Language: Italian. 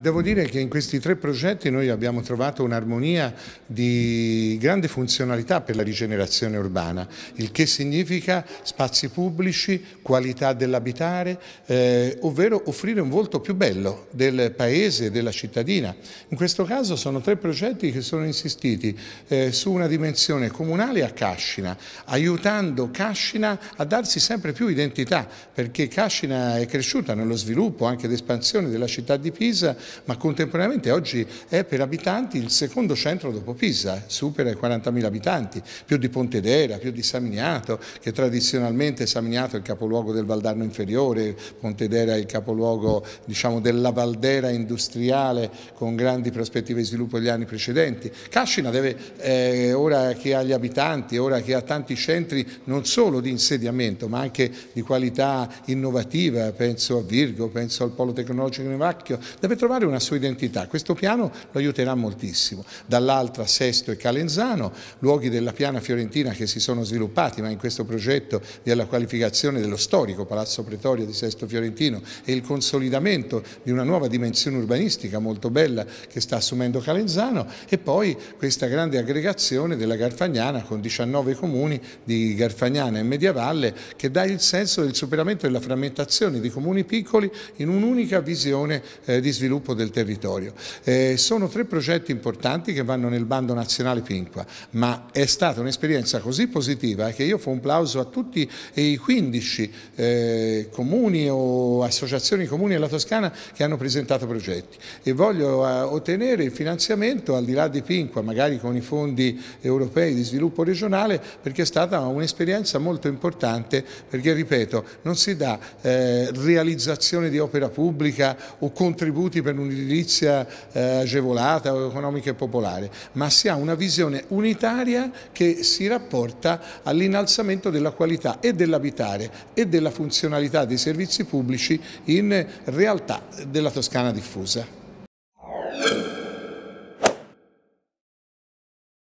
Devo dire che in questi tre progetti noi abbiamo trovato un'armonia di grande funzionalità per la rigenerazione urbana, il che significa spazi pubblici, qualità dell'abitare, eh, ovvero offrire un volto più bello del paese e della cittadina. In questo caso sono tre progetti che sono insistiti eh, su una dimensione comunale a Cascina, aiutando Cascina a darsi sempre più identità, perché Cascina è cresciuta nello sviluppo anche d'espansione della città di Pisa ma contemporaneamente oggi è per abitanti il secondo centro dopo Pisa, supera i 40.000 abitanti, più di Pontedera, più di Saminiato, che tradizionalmente Saminiato è il capoluogo del Valdarno inferiore, Pontedera è il capoluogo diciamo, della Valdera industriale con grandi prospettive di sviluppo degli anni precedenti. Cascina deve, eh, ora che ha gli abitanti, ora che ha tanti centri non solo di insediamento ma anche di qualità innovativa, penso a Virgo, penso al Polo Tecnologico di Vacchio, deve trovare trovare una sua identità. Questo piano lo aiuterà moltissimo. Dall'altra Sesto e Calenzano, luoghi della piana fiorentina che si sono sviluppati, ma in questo progetto della qualificazione dello storico Palazzo Pretorio di Sesto Fiorentino e il consolidamento di una nuova dimensione urbanistica molto bella che sta assumendo Calenzano e poi questa grande aggregazione della Garfagnana con 19 comuni di Garfagnana e Mediavalle che dà il senso del superamento della frammentazione di comuni piccoli in un'unica visione eh, di sviluppo sviluppo del territorio. Eh, sono tre progetti importanti che vanno nel bando nazionale Pinqua, ma è stata un'esperienza così positiva che io fo un plauso a tutti i 15 eh, comuni o associazioni comuni della Toscana che hanno presentato progetti e voglio eh, ottenere il finanziamento al di là di Pinqua, magari con i fondi europei di sviluppo regionale, perché è stata un'esperienza molto importante perché, ripeto, non si dà eh, realizzazione di opera pubblica o contributi per per un'edilizia eh, agevolata o economica e popolare, ma si ha una visione unitaria che si rapporta all'innalzamento della qualità e dell'abitare e della funzionalità dei servizi pubblici in realtà della Toscana diffusa.